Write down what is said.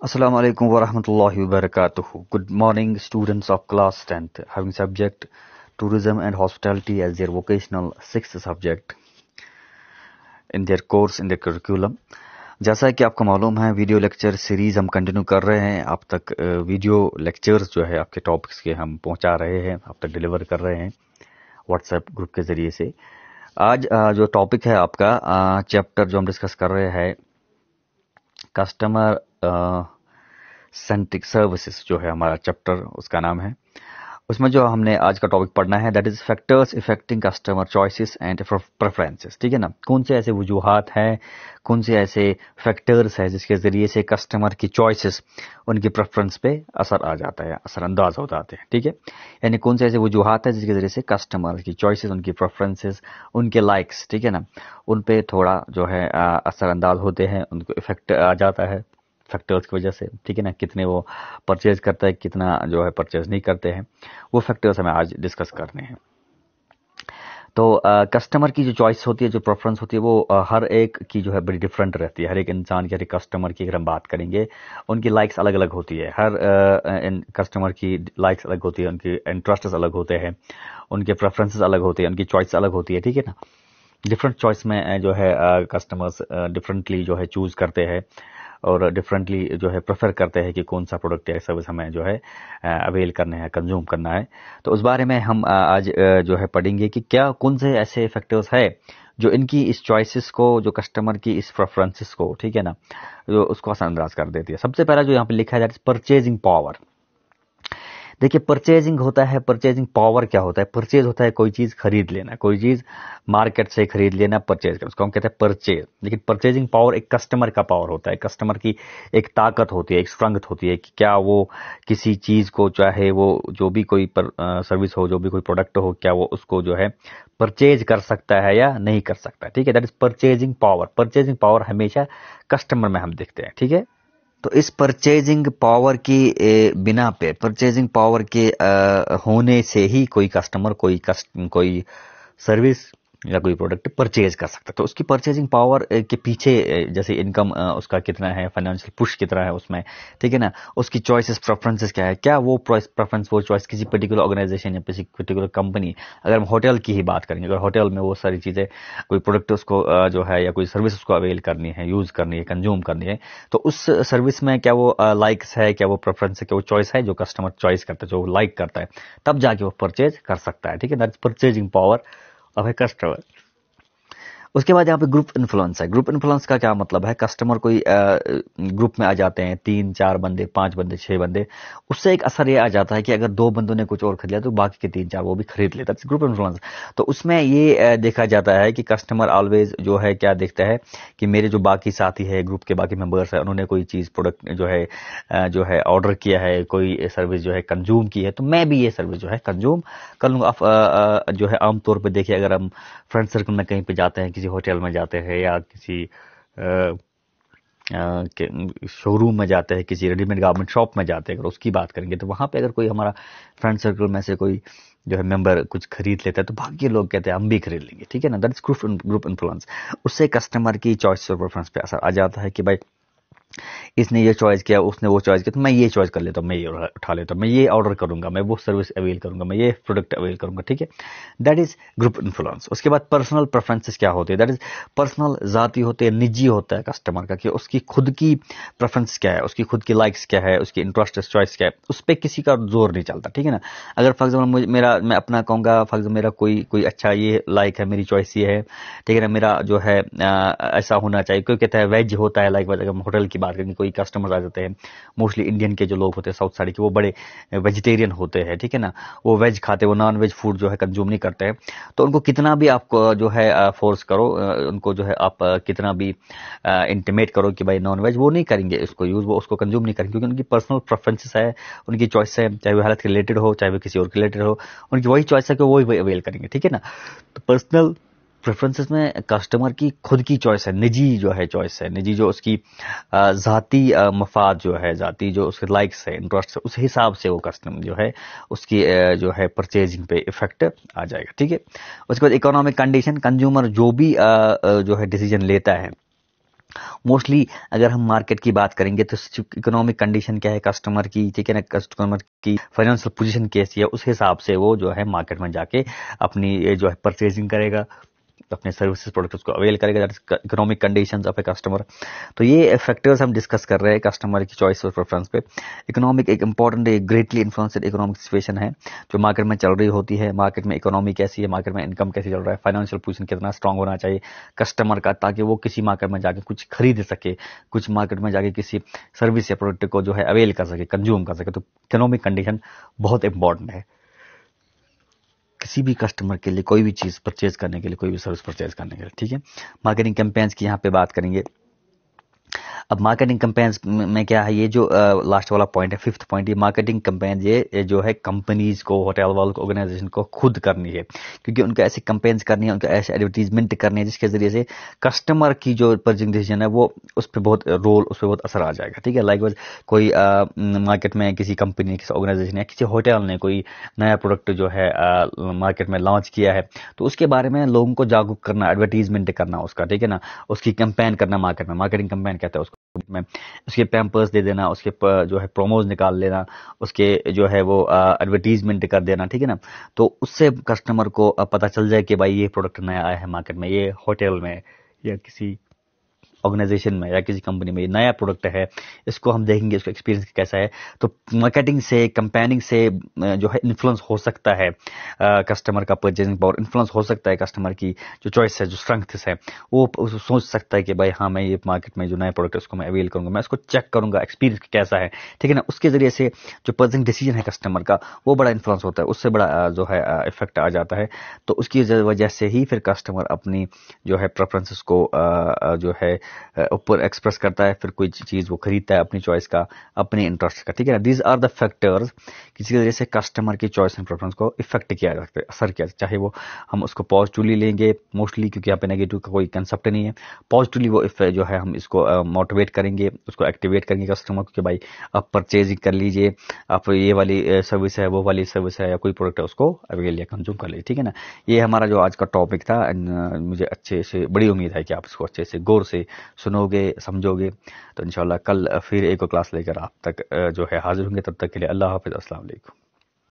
Assalamu alaikum wa rahmatullahi wa barakatuh. Good morning students of class 10th having subject tourism and hospitality as their vocational sixth subject in their course in their curriculum. जैसा कि आपको मालूम है video lecture series हम continue कर रहे हैं अब तक वीडियो लेक्चर्स जो है आपके टॉपिक्स के हम पहुंचा रहे हैं अब तक डिलीवर कर रहे हैं व्हाट्सएप ग्रुप के ज़रिए से आज जो टॉपिक है आपका चैप्टर जो हम डिस्कस कर रहे हैं कस्टमर सेंट्रिक सर्विसेज जो है हमारा चैप्टर उसका नाम है उसमें जो हमने आज का टॉपिक पढ़ना है that is factors affecting customer choices and preferences ठीक है ना कौन से ऐसे वजूहत हैं कौन से ऐसे फैक्टर्स हैं जिसके ज़रिए से कस्टमर की चॉइसेस उनकी प्रेफरेंस पे असर आ जाता है असरअंदाज हो जाते हैं ठीक है यानी कौन से ऐसे वजूहत हैं जिसके ज़रिए से कस्टमर की चॉइसेस उनकी प्रेफरेंसेस उनके लाइक्स ठीक है ना उन पर थोड़ा जो है असरअंदाज होते हैं उनको इफेक्ट आ जाता है फैक्टर्स की वजह से ठीक है ना कितने वो परचेज करता है कितना जो है परचेज नहीं करते हैं वो फैक्टर्स हमें आज डिस्कस करने हैं तो कस्टमर की जो चॉइस होती है जो प्रेफरेंस होती है वो आ, हर एक की जो है बड़ी डिफरेंट रहती है हर एक इंसान की हर एक कस्टमर की अगर हम बात करेंगे उनकी लाइक्स अलग अलग होती है हर कस्टमर की लाइक्स अलग होती है उनके इंटरेस्ट अलग होते हैं उनके प्रेफरेंसेस अलग होते हैं उनकी चॉइस अलग होती है ठीक है ना डिफरेंट चॉइस में जो है कस्टमर्स डिफरेंटली जो है चूज़ करते हैं और डिफरेंटली जो है प्रेफर करते हैं कि कौन सा प्रोडक्ट या सर्विस हमें जो है अवेल करना है कंज्यूम करना है तो उस बारे में हम आज जो है पढ़ेंगे कि क्या कौन से ऐसे फैक्टर्स है जो इनकी इस चॉइसेस को जो कस्टमर की इस प्रेफरेंसेस को ठीक है ना जो उसको असरअंदाज अंदाज कर देती है सबसे पहला जो यहाँ पे लिखा है परचेजिंग पावर देखिए परचेजिंग होता है परचेजिंग पावर क्या होता है परचेज होता है कोई चीज़ खरीद लेना कोई चीज़ मार्केट से खरीद लेना परचेज करना उसको हम कहते हैं परचेज लेकिन परचेजिंग पावर एक कस्टमर का पावर होता है कस्टमर की एक ताकत होती है एक स्ट्रंगथ होती है कि क्या वो किसी चीज़ को चाहे वो जो भी कोई पर, आ, सर्विस हो जो भी कोई प्रोडक्ट हो क्या वो उसको जो है परचेज कर सकता है या नहीं कर सकता ठीक है that is purchasing power purchasing power हमेशा कस्टमर में हम देखते हैं ठीक है तो इस परचेजिंग पावर की बिना पे परचेजिंग पावर के होने से ही कोई कस्टमर कोई कस्ट कोई सर्विस या कोई प्रोडक्ट परचेज कर सकता है तो उसकी परचेजिंग पावर के पीछे जैसे इनकम उसका कितना है फाइनेंशियल पुश कितना है उसमें ठीक है ना उसकी चॉइसेस प्रेफरेंसेस क्या है क्या वो प्रेफरेंस वो चॉइस किसी पर्टिकुलर ऑर्गेनाइजेशन या किसी पर्टिकुलर कंपनी अगर हम होटल की ही बात करेंगे अगर होटल में वो सारी चीज़ें कोई प्रोडक्ट उसको जो है या कोई सर्विस उसको अवेल करनी है यूज़ करनी है कंज्यूम करनी है तो उस सर्विस में क्या वो लाइक्स है क्या वो प्रेफरेंस है क्या वो चॉइस है जो कस्टमर चॉइस करता है जो लाइक करता है तब जाके वो परचेज कर सकता है ठीक है that purchasing power of a customer उसके बाद यहाँ पे ग्रुप इन्फ्लुएंस है ग्रुप इन्फ्लुएंस का क्या मतलब है कस्टमर कोई ग्रुप में आ जाते हैं तीन चार बंदे पांच बंदे छह बंदे उससे एक असर ये आ जाता है कि अगर दो बंदों ने कुछ और खरीदा तो बाकी के तीन चार वो भी खरीद लेता है ग्रुप इन्फ्लुएंस तो उसमें ये देखा जाता है कि कस्टमर ऑलवेज जो है क्या देखता है कि मेरे जो बाकी साथी है ग्रुप के बाकी मेम्बर्स है उन्होंने कोई चीज़ प्रोडक्ट जो है जो है ऑर्डर किया है कोई सर्विस जो है कंज्यूम की है तो मैं भी ये सर्विस जो है कंज्यूम कर लूँगा जो है आमतौर पर देखिए अगर हम फ्रेंड सर्कल में कहीं पर जाते हैं किसी होटल में जाते हैं या किसी शोरूम में जाते हैं किसी रेडीमेड गारमेंट शॉप में जाते हैं अगर उसकी बात करेंगे तो वहाँ पे अगर कोई हमारा फ्रेंड सर्कल में से कोई जो है मेंबर कुछ खरीद लेता है तो बाकी लोग कहते हैं हम भी खरीद लेंगे ठीक है ना that is group group influence उससे कस्टमर की चॉइस और प्रेफरेंस पे असर आ जाता है कि भाई इसने ये चॉइस किया उसने वो चॉइस किया तो मैं ये चॉइस कर लेता हूँ मैं ये उठा लेता हूँ मैं ये ऑर्डर करूंगा मैं वो सर्विस अवेल करूंगा मैं ये प्रोडक्ट अवेल करूंगा ठीक है दैट इज़ ग्रुप इन्फ्लुएंस उसके बाद पर्सनल प्रेफरेंसेस क्या होते हैं दैट इज़ पर्सनल ज़ाती होते हैं निजी होता है कस्टमर का कि उसकी खुद की प्रेफरेंस क्या है उसकी खुद की लाइक्स क्या है उसकी इंटरेस्ट चॉइस क्या है उस पर किसी का जोर नहीं चलता ठीक है ना अगर फॉर एग्जाम्पल मुझे मेरा मैं अपना कहूँगा फॉर एग्जाम्पल मेरा कोई कोई अच्छा ये लाइक है मेरी चॉइस ये है ठीक है ना मेरा जो है ऐसा होना चाहिए कोई कहता है वेज होता है लाइक अगर होटल की की बात करेंगे कोई कस्टमर्स आ जाते हैं मोस्टली इंडियन के जो लोग होते हैं साउथ साइड के वो बड़े वेजिटेरियन होते हैं ठीक है ना वो वेज खाते हैं वो नॉन वेज फूड जो है कंज्यूम नहीं करते हैं तो उनको कितना भी आप जो है फोर्स करो उनको जो है आप कितना भी इंटीमेट करो कि भाई नॉन वेज वो नहीं करेंगे इसको यूज़ वो उसको कंज्यूम नहीं करेंगे क्योंकि उनकी पर्सनल प्रेफरेंसेस है उनकी चॉइस है चाहे वो हेल्थ रिलेटेड हो चाहे वो किसी और रिलेटेड हो उनकी वही चॉइस है कि वही अवेल करेंगे ठीक है ना तो पर्सनल प्रेफरेंसेस में कस्टमर की खुद की चॉइस है निजी जो है चॉइस है निजी जो उसकी ज़ाती मफाद जो है ज़ाती जो उसके लाइक्स है इंटरेस्ट है उस हिसाब से वो कस्टमर जो है उसकी जो है परचेजिंग पे इफेक्ट आ जाएगा ठीक है उसके बाद इकोनॉमिक कंडीशन कंज्यूमर जो भी जो है डिसीजन लेता है मोस्टली अगर हम मार्केट की बात करेंगे तो इकोनॉमिक कंडीशन क्या है कस्टमर की ठीक है ना कस्टमर की फाइनेंशियल पोजीशन कैसी है उस हिसाब से वो जो है मार्केट में जाके अपनी जो है परचेजिंग करेगा अपने सर्विसेज प्रोडक्ट्स को अवेल करेगा that economic conditions of a customer तो ये फैक्टर्स हम डिस्कस कर रहे हैं कस्टमर की चॉइस और प्रेफरेंस पे इकोनॉमिक एक इंपॉर्टेंट एक ग्रेटली इन्फ्लुएंसड इकोनॉमिक सिचुएशन है जो मार्केट में चल रही होती है मार्केट में इकोनॉमी कैसी है मार्केट में इनकम कैसी चल रहा है फाइनेंशियल पोजिशन कितना स्ट्रॉग होना चाहिए कस्टमर का ताकि वो किसी मार्केट में जाके कुछ खरीद सके कुछ मार्केट में जाके किसी सर्विस या प्रोडक्ट को जो है अवेल कर सके कंज्यूम कर सके तो इकोनॉमिक कंडीशन बहुत इंपॉर्टेंट है किसी भी कस्टमर के लिए कोई भी चीज़ परचेज करने के लिए कोई भी सर्विस परचेज करने के लिए ठीक है मार्केटिंग कैंपेन्स की यहाँ पे बात करेंगे अब मार्केटिंग कंपेन्स में क्या है ये जो लास्ट वाला पॉइंट है फिफ्थ पॉइंट ये मार्केटिंग कंपेन ये जो है कंपनीज को होटल वालों को ऑर्गेनाइजेशन को खुद करनी है क्योंकि उनको ऐसे कंपेन्स करनी है उनको ऐसे एडवर्टीजमेंट करनी है जिसके जरिए से कस्टमर की जो परचिंग डिसीजन है वो उस पर बहुत रोल उस पर बहुत असर आ जाएगा ठीक है लाइक कोई मार्केट में किसी कंपनी किसी ऑर्गेनाइजेशन या किसी होटल ने कोई नया प्रोडक्ट जो है मार्केट में लॉन्च किया है तो उसके बारे में लोगों को जागरूक करना एडवर्टीजमेंट करना उसका ठीक है ना उसकी कंपेन करना मार्केट में मार्केटिंग कंपेन कहते हैं उसको में उसके पैम्पर्स दे देना उसके जो है प्रोमोज निकाल लेना उसके जो है वो एडवर्टीजमेंट कर देना ठीक है ना तो उससे कस्टमर को पता चल जाए कि भाई ये प्रोडक्ट नया आया है मार्केट में ये होटल में या किसी ऑर्गेनाइजेशन में या किसी कंपनी में नया प्रोडक्ट है इसको हम देखेंगे इसका एक्सपीरियंस कैसा है तो मार्केटिंग से कंपेनिंग से जो है इन्फ्लुएंस हो सकता है कस्टमर का परचेजिंग पावर इन्फ्लुएंस हो सकता है कस्टमर की जो चॉइस है जो स्ट्रेंथ है वो सोच सकता है कि भाई हाँ मैं ये मार्केट में जो नया प्रोडक्ट है उसको मैं अवेल करूँगा मैं इसको चेक करूँगा एक्सपीरियंस कैसा है ठीक है ना उसके जरिए से जो पर्सन डिसीजन है कस्टमर का वो बड़ा इन्फ्लुएंस होता है उससे बड़ा जो है इफेक्ट आ जाता है तो उसकी वजह से ही फिर कस्टमर अपनी जो है प्रेफरेंसेस को जो है ऊपर एक्सप्रेस करता है फिर कोई चीज़ वो खरीदता है अपनी चॉइस का अपने इंटरेस्ट का ठीक है ना दीज आर द फैक्टर्स किसी के जरिए से कस्टमर की चॉइस एंड प्रेफरेंस को इफेक्ट किया जा सकता है असर किया चाहे वो हम उसको पॉजिटिवली लेंगे मोस्टली क्योंकि यहाँ पे नेगेटिव का कोई कंसेप्ट नहीं है पॉजिटिवली वो इफ जो है हम इसको मोटिवेट uh, करेंगे उसको एक्टिवेट करेंगे कस्टमर को कि भाई आप परचेजिंग कर लीजिए आप ये वाली सर्विस है वो वाली सर्विस है या कोई प्रोडक्ट है उसको अवेल या कंज्यूम कर लीजिए ठीक है ना ये हमारा जो आज का टॉपिक था एंड मुझे अच्छे से बड़ी उम्मीद है कि आप इसको अच्छे से गौर से सुनोगे समझोगे तो इन कल फिर एक और क्लास लेकर आप तक जो है हाजिर होंगे तब तक के लिए अल्लाह हाफिज़ अस्सलाम वालेकुम